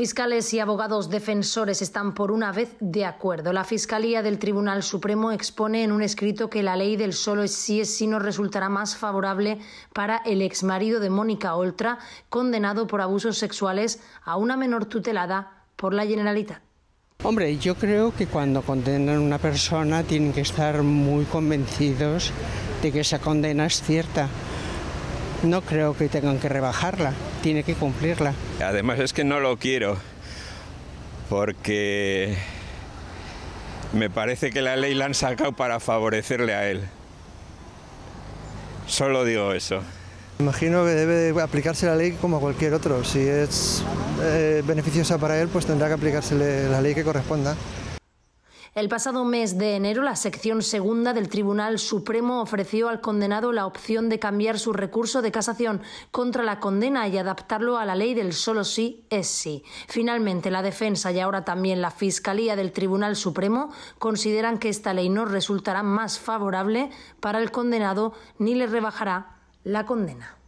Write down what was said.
Fiscales y abogados defensores están por una vez de acuerdo. La Fiscalía del Tribunal Supremo expone en un escrito que la ley del solo es sí es si no resultará más favorable para el exmarido de Mónica Oltra, condenado por abusos sexuales a una menor tutelada por la Generalitat. Hombre, yo creo que cuando condenan a una persona tienen que estar muy convencidos de que esa condena es cierta no creo que tengan que rebajarla, tiene que cumplirla. Además es que no lo quiero, porque me parece que la ley la han sacado para favorecerle a él. Solo digo eso. Imagino que debe aplicarse la ley como cualquier otro. Si es eh, beneficiosa para él, pues tendrá que aplicársele la ley que corresponda. El pasado mes de enero, la sección segunda del Tribunal Supremo ofreció al condenado la opción de cambiar su recurso de casación contra la condena y adaptarlo a la ley del solo sí es sí. Finalmente, la defensa y ahora también la Fiscalía del Tribunal Supremo consideran que esta ley no resultará más favorable para el condenado ni le rebajará la condena.